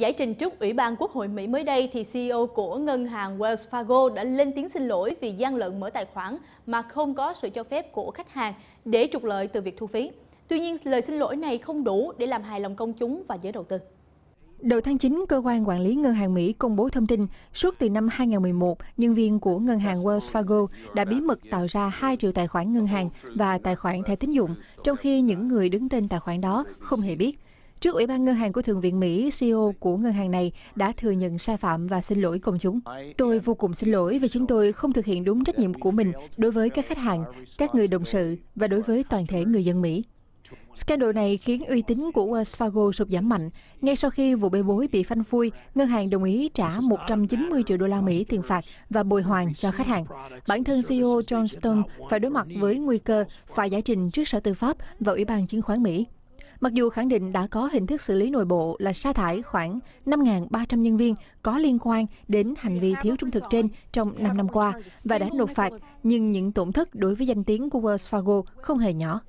Giải trình trước Ủy ban Quốc hội Mỹ mới đây thì CEO của ngân hàng Wells Fargo đã lên tiếng xin lỗi vì gian lận mở tài khoản mà không có sự cho phép của khách hàng để trục lợi từ việc thu phí. Tuy nhiên, lời xin lỗi này không đủ để làm hài lòng công chúng và giới đầu tư. Đầu tháng 9, cơ quan quản lý ngân hàng Mỹ công bố thông tin suốt từ năm 2011, nhân viên của ngân hàng Wells Fargo đã bí mật tạo ra 2 triệu tài khoản ngân hàng và tài khoản thẻ tín dụng, trong khi những người đứng tên tài khoản đó không hề biết. Trước Ủy ban Ngân hàng của Thượng viện Mỹ, CEO của ngân hàng này đã thừa nhận sai phạm và xin lỗi công chúng. Tôi vô cùng xin lỗi vì chúng tôi không thực hiện đúng trách nhiệm của mình đối với các khách hàng, các người đồng sự và đối với toàn thể người dân Mỹ. Scandal này khiến uy tín của Wells Fargo sụp giảm mạnh. Ngay sau khi vụ bê bối bị phanh phui, ngân hàng đồng ý trả 190 triệu đô la Mỹ tiền phạt và bồi hoàn cho khách hàng. Bản thân CEO John Stone phải đối mặt với nguy cơ phải giải trình trước Sở Tư pháp và Ủy ban Chứng khoán Mỹ. Mặc dù khẳng định đã có hình thức xử lý nội bộ là sa thải khoảng 5.300 nhân viên có liên quan đến hành vi thiếu trung thực trên trong 5 năm qua và đã nộp phạt, nhưng những tổn thất đối với danh tiếng của Wells Fargo không hề nhỏ.